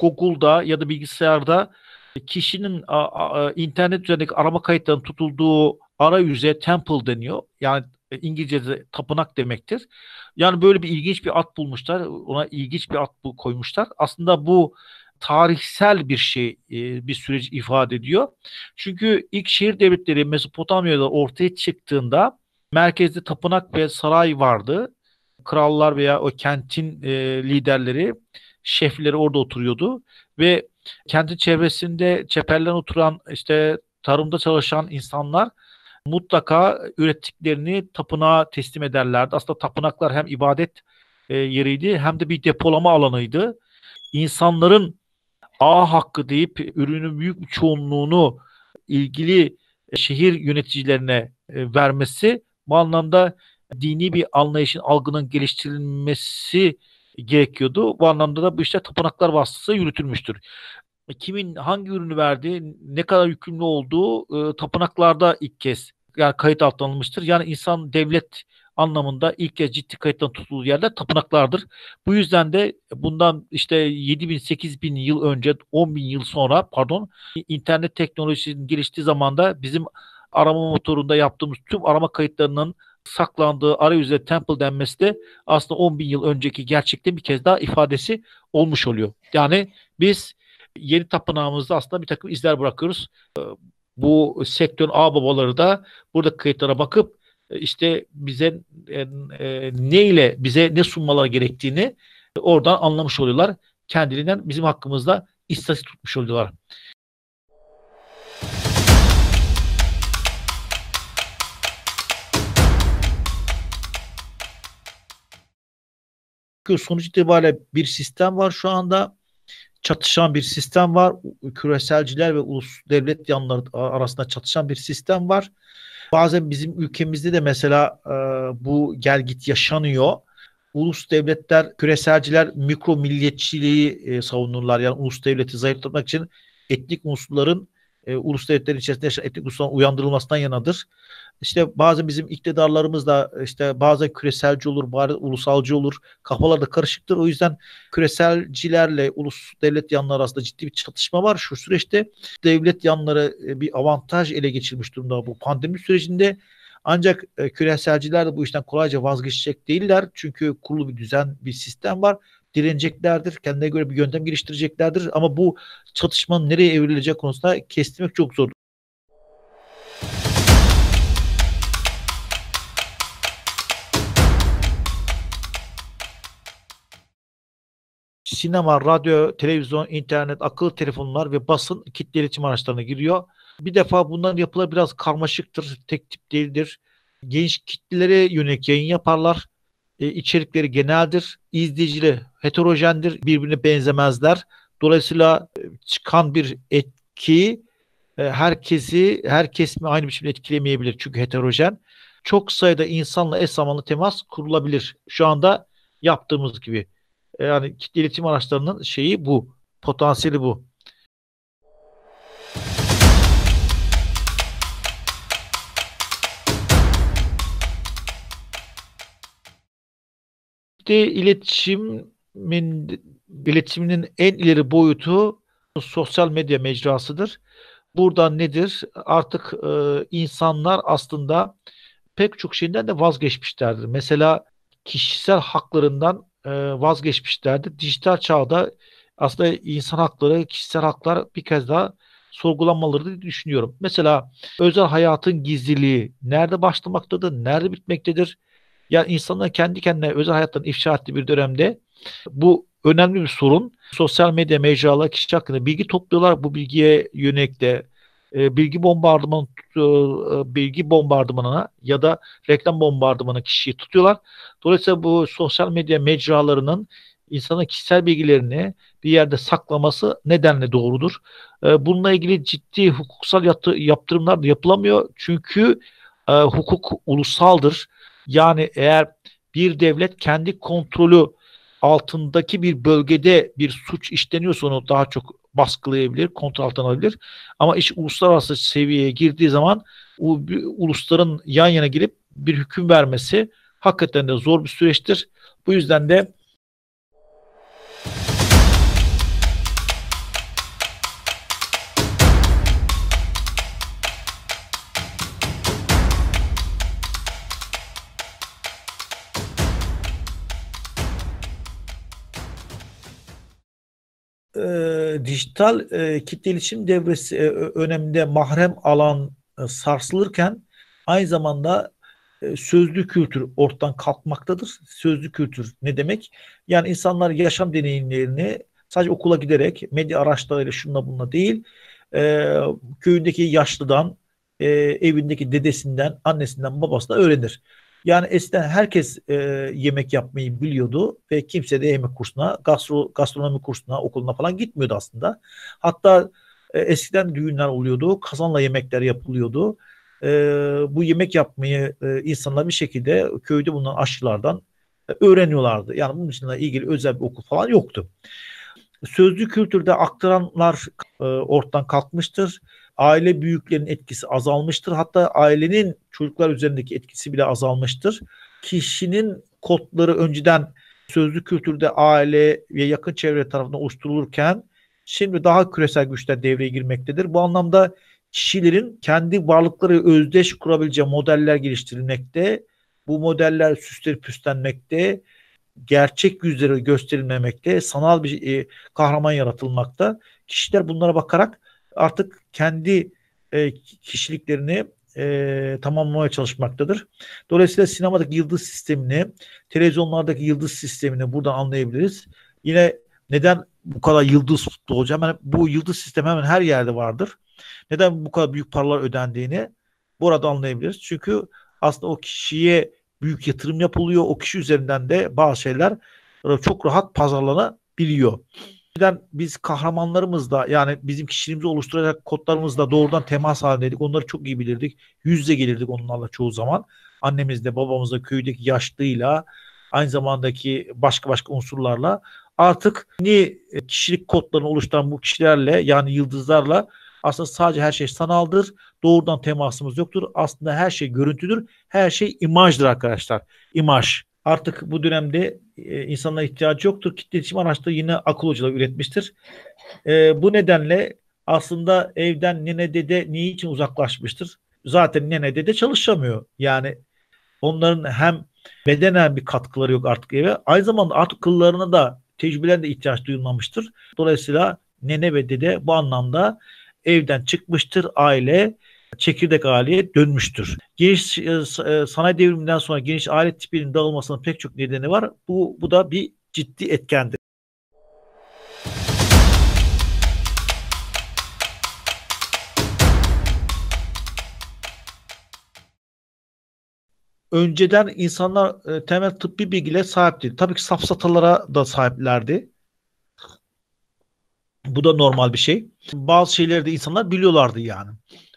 Google'da ya da bilgisayarda kişinin a, a, internet üzerindeki arama kayıtlarının tutulduğu arayüze temple deniyor. Yani e, İngilizce'de tapınak demektir. Yani böyle bir ilginç bir at bulmuşlar. Ona ilginç bir at koymuşlar. Aslında bu tarihsel bir şey, e, bir süreci ifade ediyor. Çünkü ilk şehir devletleri Mezopotamya'da ortaya çıktığında merkezde tapınak ve saray vardı. Krallar veya o kentin e, liderleri şefleri orada oturuyordu ve kendi çevresinde çeperlen oturan işte tarımda çalışan insanlar mutlaka ürettiklerini tapınağa teslim ederlerdi. Aslında tapınaklar hem ibadet e, yeriydi hem de bir depolama alanıydı. İnsanların A hakkı deyip ürünün büyük bir çoğunluğunu ilgili şehir yöneticilerine e, vermesi bu anlamda dini bir anlayışın algının geliştirilmesi gerekiyordu. Bu anlamda da bu işte tapınaklar vasıtası yürütülmüştür. Kimin hangi ürünü verdiği, ne kadar yükümlü olduğu e, tapınaklarda ilk kez yani kayıt altına alınmıştır. Yani insan devlet anlamında ilk kez ciddi kayıttan tutulduğu yerler tapınaklardır. Bu yüzden de bundan işte 7 bin, 8 bin yıl önce, 10 bin yıl sonra pardon internet teknolojisinin geliştiği zamanda bizim arama motorunda yaptığımız tüm arama kayıtlarının saklandığı arayüzde temple denmesi de aslında 10 bin yıl önceki gerçekten bir kez daha ifadesi olmuş oluyor. Yani biz yeni tapınağımızda aslında bir takım izler bırakıyoruz. Ee, bu sektörün ağababaları da burada kayıtlara bakıp e, işte bize e, e, ne ile bize ne sunmaları gerektiğini oradan anlamış oluyorlar. Kendiliğinden bizim hakkımızda istatistik tutmuş oluyorlar. çıkıyor. Sonuç itibariyle bir sistem var şu anda. Çatışan bir sistem var. Küreselciler ve ulus devlet yanları arasında çatışan bir sistem var. Bazen bizim ülkemizde de mesela e, bu gel git yaşanıyor. Ulus devletler, küreselciler mikro milliyetçiliği e, savunurlar. Yani ulus devleti zayıflatmak için etnik unsurların e, ulus devletleri içerisinde yaşayan etnik unsurların uyandırılmasından yanadır. İşte bazı bizim iktidarlarımız da işte bazı küreselci olur, bazı ulusalcı olur. Kafalar da karışıktır. O yüzden küreselcilerle ulus devlet yanları arasında ciddi bir çatışma var. Şu süreçte devlet yanları e, bir avantaj ele geçirmiş durumda bu pandemi sürecinde. Ancak e, küreselciler de bu işten kolayca vazgeçecek değiller. Çünkü kurulu bir düzen, bir sistem var direneceklerdir. Kendine göre bir yöntem geliştireceklerdir. Ama bu çatışmanın nereye evrileceği konusunda kestirmek çok zor. sinema, radyo, televizyon, internet, akıllı telefonlar ve basın kitle iletişim araçlarına giriyor. Bir defa bunların yapıları biraz karmaşıktır, tek tip değildir. Genç kitlelere yönelik yayın yaparlar e, içerikleri geneldir, izleyicili heterojendir, birbirine benzemezler. Dolayısıyla e, çıkan bir etki e, herkesi, her mi aynı biçimde etkilemeyebilir çünkü heterojen. Çok sayıda insanla eş zamanlı temas kurulabilir. Şu anda yaptığımız gibi. E, yani kitle iletişim araçlarının şeyi bu, potansiyeli bu. iletişimin iletişiminin en ileri boyutu sosyal medya mecrasıdır. Buradan nedir? Artık e, insanlar aslında pek çok şeyinden de vazgeçmişlerdir. Mesela kişisel haklarından e, vazgeçmişlerdir. Dijital çağda aslında insan hakları, kişisel haklar bir kez daha sorgulanmaları diye düşünüyorum. Mesela özel hayatın gizliliği nerede başlamaktadır, nerede bitmektedir? Ya insanlar kendi kendine özel hayatlarını ifşa ettiği bir dönemde bu önemli bir sorun. Sosyal medya mecralar kişi hakkında bilgi topluyorlar bu bilgiye yönelik de e, bilgi bombardımanı e, bilgi bombardımanına ya da reklam bombardımanı kişiyi tutuyorlar. Dolayısıyla bu sosyal medya mecralarının insanın kişisel bilgilerini bir yerde saklaması nedenle doğrudur. E, bununla ilgili ciddi hukuksal yaptırımlar da yapılamıyor. Çünkü e, hukuk ulusaldır. Yani eğer bir devlet kendi kontrolü altındaki bir bölgede bir suç işleniyorsa onu daha çok baskılayabilir, kontrol altına alabilir. Ama iş uluslararası seviyeye girdiği zaman u, ulusların yan yana gelip bir hüküm vermesi hakikaten de zor bir süreçtir. Bu yüzden de dijital e, kitle iletişim devresi e, öneminde mahrem alan e, sarsılırken aynı zamanda e, sözlü kültür ortadan kalkmaktadır. Sözlü kültür ne demek? Yani insanlar yaşam deneyimlerini sadece okula giderek medya araçlarıyla şunla bununla değil e, köyündeki yaşlıdan e, evindeki dedesinden, annesinden, babasından öğrenir. Yani eskiden herkes e, yemek yapmayı biliyordu ve kimse de yemek kursuna, gastro, gastronomi kursuna, okuluna falan gitmiyordu aslında. Hatta e, eskiden düğünler oluyordu, kazanla yemekler yapılıyordu. E, bu yemek yapmayı e, insanlar bir şekilde köyde bulunan aşçılardan e, öğreniyorlardı. Yani bunun için ilgili özel bir okul falan yoktu. Sözlü kültürde aktaranlar e, ortadan kalkmıştır aile büyüklerinin etkisi azalmıştır. Hatta ailenin çocuklar üzerindeki etkisi bile azalmıştır. Kişinin kodları önceden sözlü kültürde aile ve yakın çevre tarafından oluşturulurken şimdi daha küresel güçler devreye girmektedir. Bu anlamda kişilerin kendi varlıkları özdeş kurabileceği modeller geliştirilmekte. Bu modeller süslenip püslenmekte, gerçek yüzleri gösterilmemekte, sanal bir e, kahraman yaratılmakta. Kişiler bunlara bakarak artık kendi e, kişiliklerini e, tamamlamaya çalışmaktadır. Dolayısıyla sinemadaki yıldız sistemini, televizyonlardaki yıldız sistemini burada anlayabiliriz. Yine neden bu kadar yıldız tuttu hocam? Yani bu yıldız sistem hemen her yerde vardır. Neden bu kadar büyük paralar ödendiğini burada anlayabiliriz. Çünkü aslında o kişiye büyük yatırım yapılıyor. O kişi üzerinden de bazı şeyler e, çok rahat pazarlanabiliyor. Eskiden biz kahramanlarımızla yani bizim kişiliğimizi oluşturacak kodlarımızla doğrudan temas halindeydik. Onları çok iyi bilirdik. Yüzle gelirdik onlarla çoğu zaman. Annemizle, babamızla, köydeki yaşlıyla, aynı zamandaki başka başka unsurlarla artık ni e, kişilik kodlarını oluşturan bu kişilerle yani yıldızlarla aslında sadece her şey sanaldır. Doğrudan temasımız yoktur. Aslında her şey görüntüdür. Her şey imajdır arkadaşlar. İmaj artık bu dönemde e, insanlara ihtiyacı yoktur. Kitle iletişim araçları yine akıl hocaları üretmiştir. E, bu nedenle aslında evden nene dede niye için uzaklaşmıştır? Zaten nene dede çalışamıyor. Yani onların hem bedenen bir katkıları yok artık eve. Aynı zamanda artık kıllarına da tecrübelerine de ihtiyaç duyulmamıştır. Dolayısıyla nene ve dede bu anlamda evden çıkmıştır. Aile çekirdek aileye dönmüştür. Geniş e, e sanayi devriminden sonra geniş alet tipinin dağılmasının pek çok nedeni var. Bu, bu da bir ciddi etkendir. önceden insanlar e, temel tıbbi bilgiyle sahipti. Tabii ki safsatalara da sahiplerdi. Bu da normal bir şey. Bazı şeyleri de insanlar biliyorlardı yani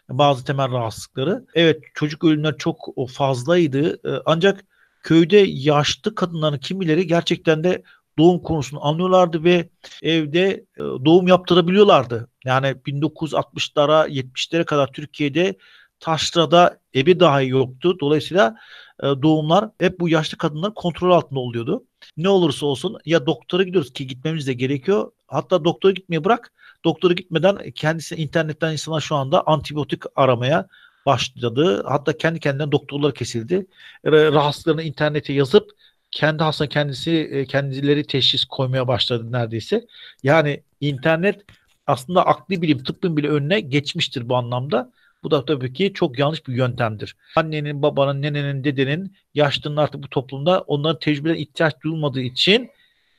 bazı temel rahatsızlıkları. Evet çocuk ölümler çok fazlaydı ee, ancak köyde yaşlı kadınların kimileri gerçekten de doğum konusunu anlıyorlardı ve evde e, doğum yaptırabiliyorlardı. Yani 1960'lara 70'lere kadar Türkiye'de taşrada ebi dahi yoktu. Dolayısıyla e, doğumlar hep bu yaşlı kadınlar kontrol altında oluyordu. Ne olursa olsun ya doktora gidiyoruz ki gitmemiz de gerekiyor. Hatta doktora gitmeyi bırak doktora gitmeden e, kendisi internetten insana şu anda antibiyotik aramaya başladı. Hatta kendi kendinden doktorlar kesildi. Rahatsızlığını internete yazıp kendi hasta kendisi e, kendileri teşhis koymaya başladı neredeyse. Yani internet aslında akli bilim tıbbın bile önüne geçmiştir bu anlamda. Bu da tabii ki çok yanlış bir yöntemdir. Annenin, babanın, nenenin, dedenin yaşlının artık bu toplumda onların tecrübeden ihtiyaç duyulmadığı için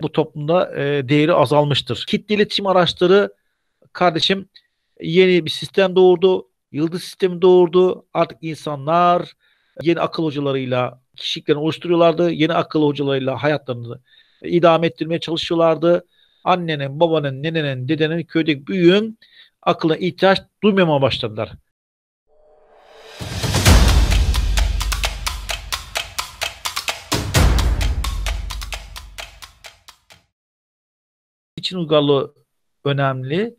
bu toplumda e, değeri azalmıştır. Kitle iletişim araçları kardeşim yeni bir sistem doğurdu. Yıldız sistemi doğurdu. Artık insanlar yeni akıl hocalarıyla kişiliklerini oluşturuyorlardı. Yeni akıl hocalarıyla hayatlarını idame ettirmeye çalışıyorlardı. Annenin, babanın, nenenin, dedenin, köydeki büyüğün akıla ihtiyaç duymamaya başladılar. için uygarlığı önemli.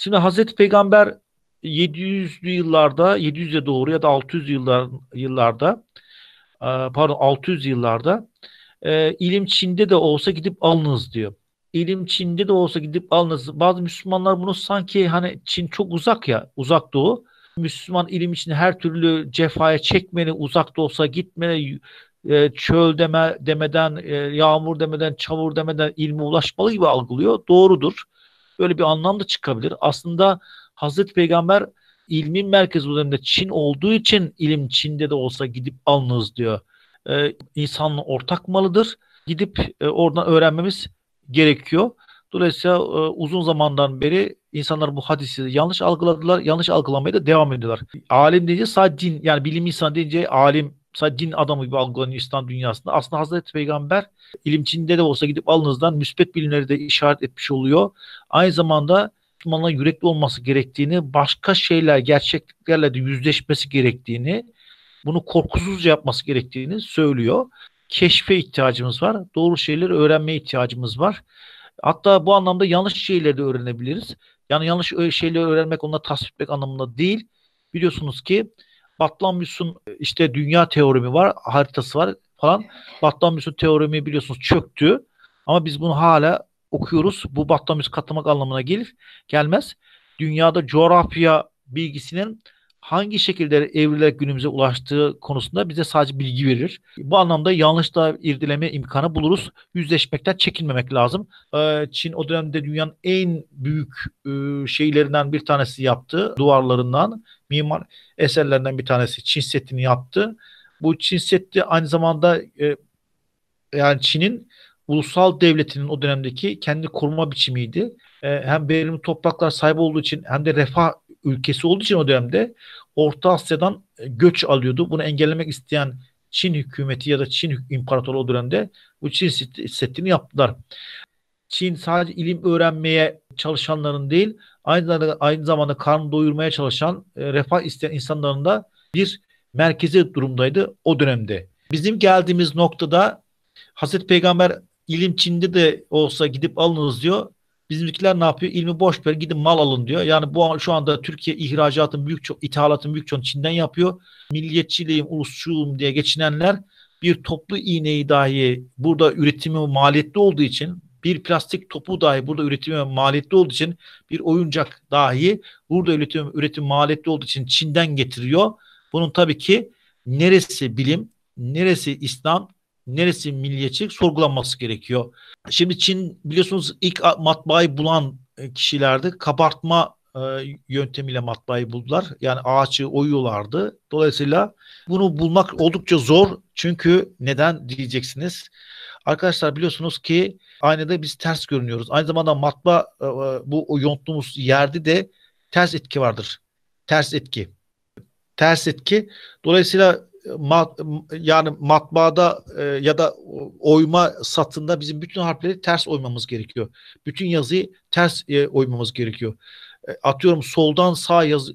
Şimdi Hazreti Peygamber 700'lü yıllarda 700'e doğru ya da 600 yıllar, yıllarda e, pardon 600 yıllarda e, ilim Çin'de de olsa gidip alınız diyor. İlim Çin'de de olsa gidip alınız. Bazı Müslümanlar bunu sanki hani Çin çok uzak ya uzak doğu. Müslüman ilim için her türlü cefaya çekmeni, uzak da olsa gitmene, çöl deme, demeden, e, yağmur demeden, çamur demeden ilme ulaşmalı gibi algılıyor. Doğrudur. Böyle bir anlam da çıkabilir. Aslında Hazreti Peygamber ilmin merkezi bu Çin olduğu için ilim Çin'de de olsa gidip alınız diyor. Ee, insanla ortak malıdır. Gidip e, oradan öğrenmemiz gerekiyor. Dolayısıyla e, uzun zamandan beri insanlar bu hadisi yanlış algıladılar. Yanlış algılamaya da devam ediyorlar. Alim deyince sadece din yani bilim insanı deyince alim mesela din adamı gibi algılanıyor İslam dünyasında. Aslında Hazreti Peygamber ilim Çin'de de olsa gidip alnınızdan müspet bilimleri de işaret etmiş oluyor. Aynı zamanda Müslümanların yürekli olması gerektiğini, başka şeyler, gerçekliklerle de yüzleşmesi gerektiğini, bunu korkusuzca yapması gerektiğini söylüyor. Keşfe ihtiyacımız var. Doğru şeyleri öğrenmeye ihtiyacımız var. Hatta bu anlamda yanlış şeyleri de öğrenebiliriz. Yani yanlış şeyleri öğrenmek, onları tasvip etmek anlamında değil. Biliyorsunuz ki Batlamyus'un e, işte dünya teorimi var, haritası var falan. Batlamyus'un teoremi biliyorsunuz çöktü. Ama biz bunu hala okuyoruz. Bu Batlamyus katlamak anlamına gelir, gelmez. Dünyada coğrafya bilgisinin hangi şekilde evrilerek günümüze ulaştığı konusunda bize sadece bilgi verir. Bu anlamda yanlış da irdeleme imkanı buluruz. Yüzleşmekten çekinmemek lazım. Ee, Çin o dönemde dünyanın en büyük e, şeylerinden bir tanesi yaptı. Duvarlarından, mimar eserlerinden bir tanesi Çin Seddi'ni yaptı. Bu Çin Seddi aynı zamanda e, yani Çin'in ulusal devletinin o dönemdeki kendi koruma biçimiydi. E, hem verimli topraklar sahibi olduğu için hem de refah ülkesi olduğu için o dönemde Orta Asya'dan e, göç alıyordu. Bunu engellemek isteyen Çin hükümeti ya da Çin imparatorluğu o dönemde bu Çin setini yaptılar. Çin sadece ilim öğrenmeye çalışanların değil, aynı zamanda, aynı zamanda karnı doyurmaya çalışan, e, refah isteyen insanların da bir merkezi durumdaydı o dönemde. Bizim geldiğimiz noktada Hazreti Peygamber ilim Çin'de de olsa gidip alınız diyor. Bizimkiler ne yapıyor? İlmi boş ver gidin mal alın diyor. Yani bu şu anda Türkiye ihracatın büyük çok ithalatın büyük çoğunu Çin'den yapıyor. Milliyetçiliğim, ulusçuluğum diye geçinenler bir toplu iğneyi dahi burada üretimi maliyetli olduğu için bir plastik topu dahi burada üretimi maliyetli olduğu için bir oyuncak dahi burada üretim, üretim maliyetli olduğu için Çin'den getiriyor. Bunun tabii ki neresi bilim, neresi İslam, neresi milliyetçilik sorgulanması gerekiyor. Şimdi Çin biliyorsunuz ilk matbaayı bulan e, kişilerdi, kabartma e, yöntemiyle matbaayı buldular. Yani ağaçı oyuyorlardı. Dolayısıyla bunu bulmak oldukça zor. Çünkü neden diyeceksiniz. Arkadaşlar biliyorsunuz ki aynada biz ters görünüyoruz. Aynı zamanda matba e, bu yonttuğumuz yerde de ters etki vardır. Ters etki. Ters etki. Dolayısıyla mat, yani matbaada e, ya da oyma satında bizim bütün harfleri ters oymamız gerekiyor. Bütün yazıyı ters e, oymamız gerekiyor. E, atıyorum soldan sağ yaz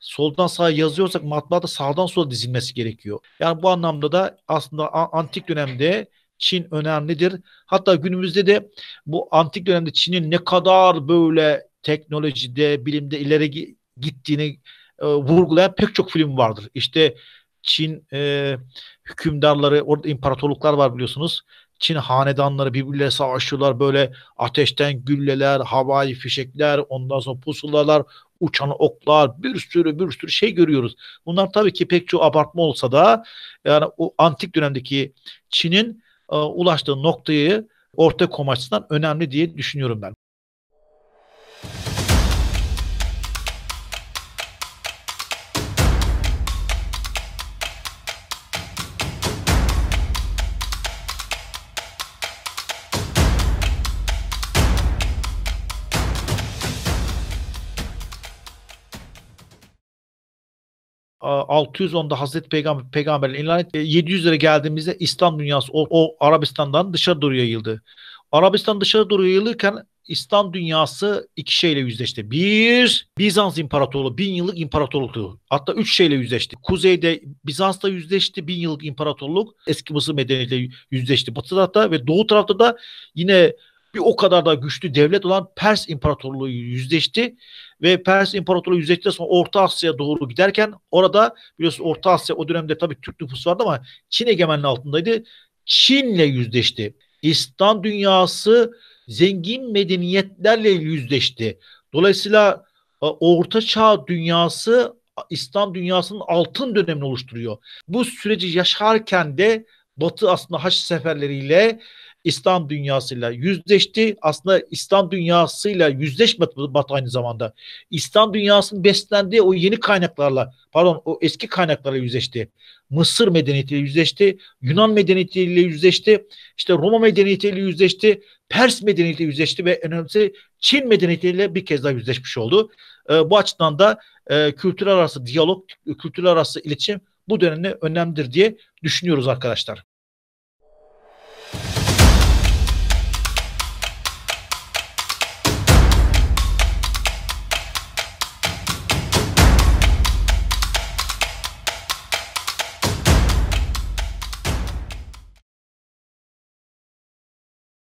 soldan sağa yazıyorsak matbaada sağdan sola dizilmesi gerekiyor. Yani bu anlamda da aslında antik dönemde Çin önemlidir. Hatta günümüzde de bu antik dönemde Çin'in ne kadar böyle teknolojide, bilimde ileri gittiğini e, vurgulayan pek çok film vardır. İşte Çin e, hükümdarları, orada imparatorluklar var biliyorsunuz. Çin hanedanları birbirleriyle savaşıyorlar böyle ateşten gülleler, havai fişekler, ondan sonra pusulalar, uçan oklar, bir sürü bir sürü şey görüyoruz. Bunlar tabii ki pek çok abartma olsa da yani o antik dönemdeki Çin'in e, ulaştığı noktayı ortaya koyma açısından önemli diye düşünüyorum ben. 610'da Hazreti Peygamber peygamberin ilan etti. 700'lere geldiğimizde İslam dünyası o, o Arabistan'dan dışarı doğru yayıldı. Arabistan dışarı doğru yayılırken İslam dünyası iki şeyle yüzleşti. Bir, Bizans İmparatorluğu, bin yıllık imparatorluktu. Hatta üç şeyle yüzleşti. Kuzeyde Bizans'ta yüzleşti, bin yıllık imparatorluk. Eski Mısır medeniyetiyle yüzleşti. Batı tarafta ve doğu tarafta da yine bir o kadar da güçlü devlet olan Pers İmparatorluğu yüzleşti ve Pers İmparatorluğu yüzleşti sonra Orta Asya'ya doğru giderken orada biliyorsunuz Orta Asya o dönemde tabii Türk nüfusu vardı ama Çin egemenliği altındaydı. Çin'le yüzleşti. İslam dünyası zengin medeniyetlerle yüzleşti. Dolayısıyla e, Orta Çağ dünyası İslam dünyasının altın dönemini oluşturuyor. Bu süreci yaşarken de Batı aslında Haç seferleriyle İslam dünyasıyla yüzleşti. Aslında İslam dünyasıyla yüzleşmedi Batı aynı zamanda. İslam dünyasının beslendiği o yeni kaynaklarla, pardon o eski kaynaklarla yüzleşti. Mısır medeniyetiyle yüzleşti, Yunan medeniyetiyle yüzleşti, işte Roma medeniyetiyle yüzleşti, Pers medeniyetiyle yüzleşti ve en önemlisi Çin medeniyetiyle bir kez daha yüzleşmiş oldu. E, bu açıdan da e, kültürel arası diyalog, kültürel arası iletişim bu dönemde önemlidir diye düşünüyoruz arkadaşlar.